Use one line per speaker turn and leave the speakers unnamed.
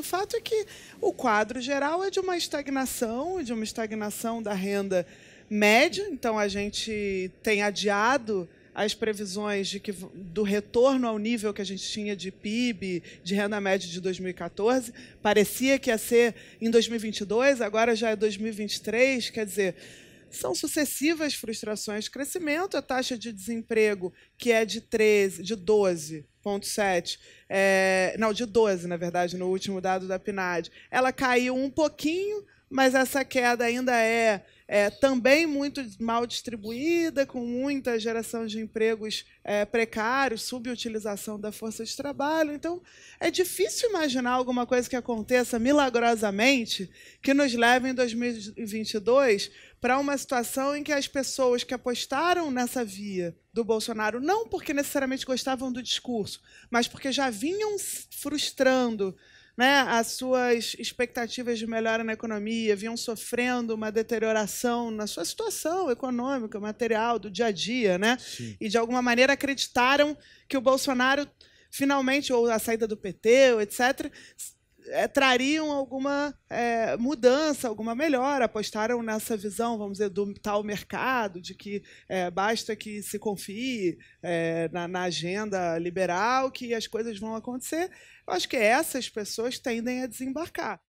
o fato é que o quadro geral é de uma estagnação, de uma estagnação da renda média. Então, a gente tem adiado as previsões de que, do retorno ao nível que a gente tinha de PIB, de renda média de 2014. Parecia que ia ser em 2022, agora já é 2023. Quer dizer são sucessivas frustrações de crescimento, a é taxa de desemprego, que é de 13, de 12, 1,7, é, não, de 12, na verdade, no último dado da PNAD. Ela caiu um pouquinho, mas essa queda ainda é é, também muito mal distribuída, com muita geração de empregos é, precários, subutilização da força de trabalho. Então, é difícil imaginar alguma coisa que aconteça milagrosamente que nos leve em 2022 para uma situação em que as pessoas que apostaram nessa via do Bolsonaro, não porque necessariamente gostavam do discurso, mas porque já vinham frustrando né, as suas expectativas de melhora na economia, vinham sofrendo uma deterioração na sua situação econômica, material, do dia a dia, né? E de alguma maneira acreditaram que o Bolsonaro finalmente, ou a saída do PT, etc., é, trariam alguma é, mudança, alguma melhora, apostaram nessa visão, vamos dizer, do tal mercado, de que é, basta que se confie na, na, agenda liberal que as coisas vão acontecer. Eu acho que essas pessoas tendem a desembarcar.